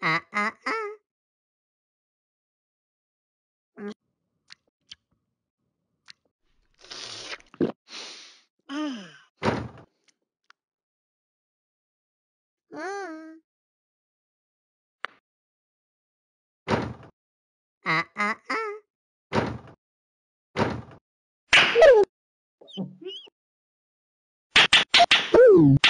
Ah, ah, ah. Mm. Mm. Ah, ah, ah. Ooh.